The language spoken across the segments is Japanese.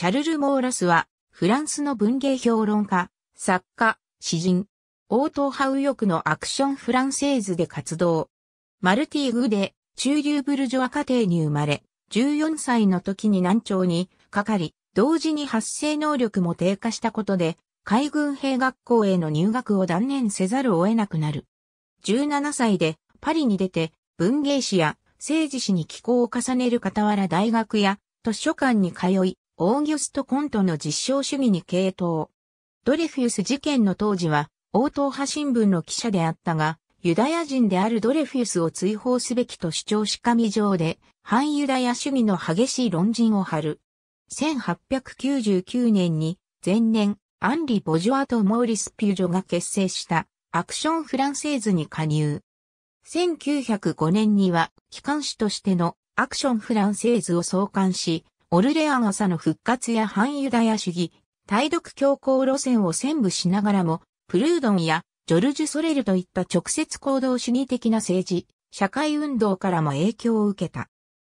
シャルル・モーラスは、フランスの文芸評論家、作家、詩人、応答派右翼のアクションフランセーズで活動。マルティー・グで、中流ブルジョア家庭に生まれ、14歳の時に難聴にかかり、同時に発生能力も低下したことで、海軍兵学校への入学を断念せざるを得なくなる。17歳でパリに出て文芸誌や政治誌に寄稿を重ねる傍ら大学や図書館に通い、オーギュスト・コントの実証主義に傾倒。ドレフィウス事件の当時は、応答派新聞の記者であったが、ユダヤ人であるドレフィウスを追放すべきと主張し上上で、反ユダヤ主義の激しい論陣を張る。1899年に、前年、アンリ・ボジョアとモーリス・ピュジョが結成したアクション・フランセーズに加入。1905年には機関紙としてのアクション・フランセーズを創刊し、オルレアン朝の復活や反ユダヤ主義、対独強硬路線を専務しながらも、プルードンやジョルジュ・ソレルといった直接行動主義的な政治、社会運動からも影響を受けた。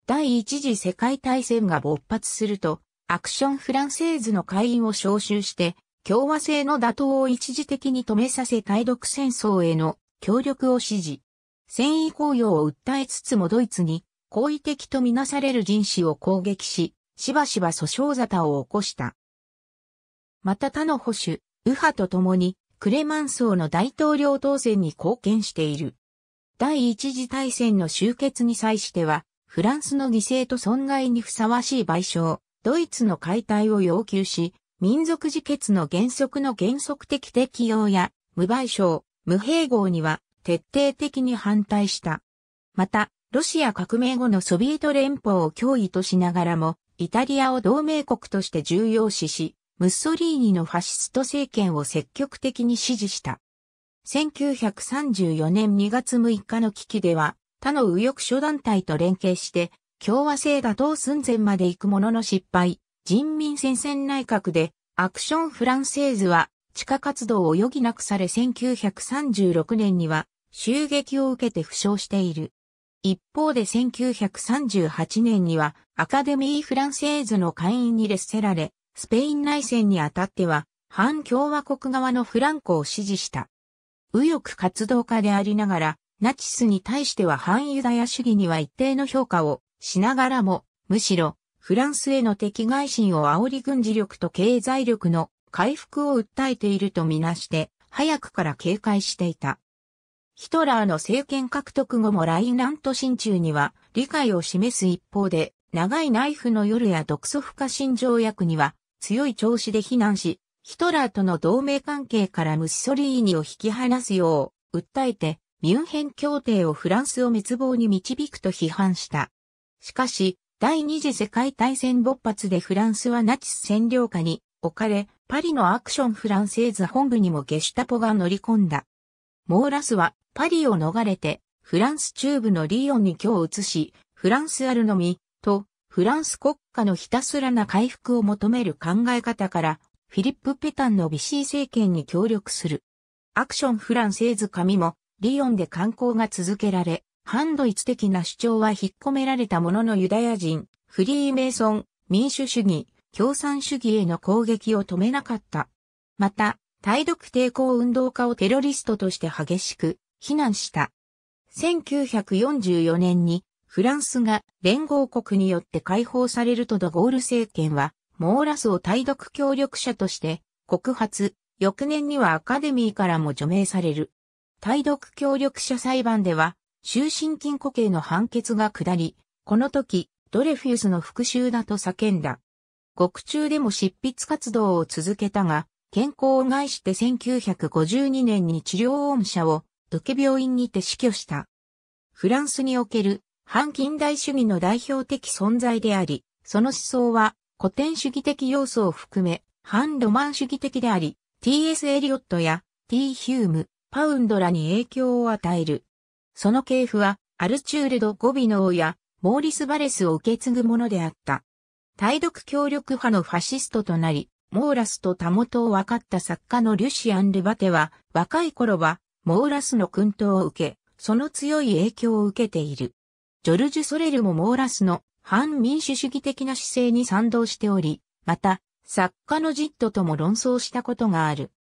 第一次世界大戦が勃発すると、アクションフランセーズの会員を招集して、共和制の打倒を一時的に止めさせ対独戦争への協力を支持。戦意高揚を訴えつつもドイツに好意的とみなされる人士を攻撃し、しばしば訴訟沙汰を起こした。また他の保守、右派と共に、クレマンソーの大統領当選に貢献している。第一次大戦の終結に際しては、フランスの犠牲と損害にふさわしい賠償、ドイツの解体を要求し、民族自決の原則の原則的適用や、無賠償、無併合には徹底的に反対した。また、ロシア革命後のソビエト連邦を脅威としながらも、イタリアを同盟国として重要視し、ムッソリーニのファシスト政権を積極的に支持した。1934年2月6日の危機では、他の右翼諸団体と連携して、共和制打倒寸前まで行くものの失敗、人民戦線内閣で、アクションフランセーズは、地下活動を余儀なくされ1936年には、襲撃を受けて負傷している。一方で1938年にはアカデミー・フランセーズの会員に列せられ、スペイン内戦にあたっては、反共和国側のフランコを支持した。右翼活動家でありながら、ナチスに対しては反ユダヤ主義には一定の評価をしながらも、むしろ、フランスへの敵外心を煽り軍事力と経済力の回復を訴えているとみなして、早くから警戒していた。ヒトラーの政権獲得後もラインント親中には理解を示す一方で、長いナイフの夜や独ソ不可侵条約には強い調子で非難し、ヒトラーとの同盟関係からムッソリーニを引き離すよう訴えて、ミュンヘン協定をフランスを滅亡に導くと批判した。しかし、第二次世界大戦勃発でフランスはナチス占領下に置かれ、パリのアクションフランセーズ本部にもゲシュタポが乗り込んだ。モーラスはパリを逃れてフランス中部のリヨンに居を移し、フランスあるのみとフランス国家のひたすらな回復を求める考え方からフィリップ・ペタンのビシー政権に協力する。アクション・フランセーズ紙もリヨンで観光が続けられ、反ドイツ的な主張は引っ込められたもののユダヤ人、フリーメイソン、民主主義、共産主義への攻撃を止めなかった。また、対独抵抗運動家をテロリストとして激しく非難した。1944年にフランスが連合国によって解放されるとドゴール政権はモーラスを対独協力者として告発、翌年にはアカデミーからも除名される。対独協力者裁判では終身禁錮刑の判決が下り、この時ドレフィウスの復讐だと叫んだ。獄中でも執筆活動を続けたが、健康を害して1952年に治療恩赦を受け病院にて死去した。フランスにおける反近代主義の代表的存在であり、その思想は古典主義的要素を含め、反ロマン主義的であり、T.S. エリオットや T. ヒューム、パウンドらに影響を与える。その系譜は、アルチュールド・ゴビノーや、モーリス・バレスを受け継ぐものであった。対独協力派のファシストとなり、モーラスと他元を分かった作家のリュシアン・ルバテは、若い頃は、モーラスの薫陶を受け、その強い影響を受けている。ジョルジュ・ソレルもモーラスの反民主主義的な姿勢に賛同しており、また、作家のジットとも論争したことがある。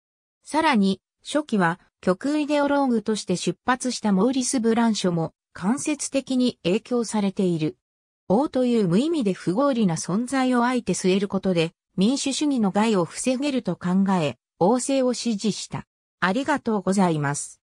さらに、初期は極イデオローグとして出発したモーリス・ブランショも間接的に影響されている。王という無意味で不合理な存在をあえて据えることで、民主主義の害を防げると考え、王政を支持した。ありがとうございます。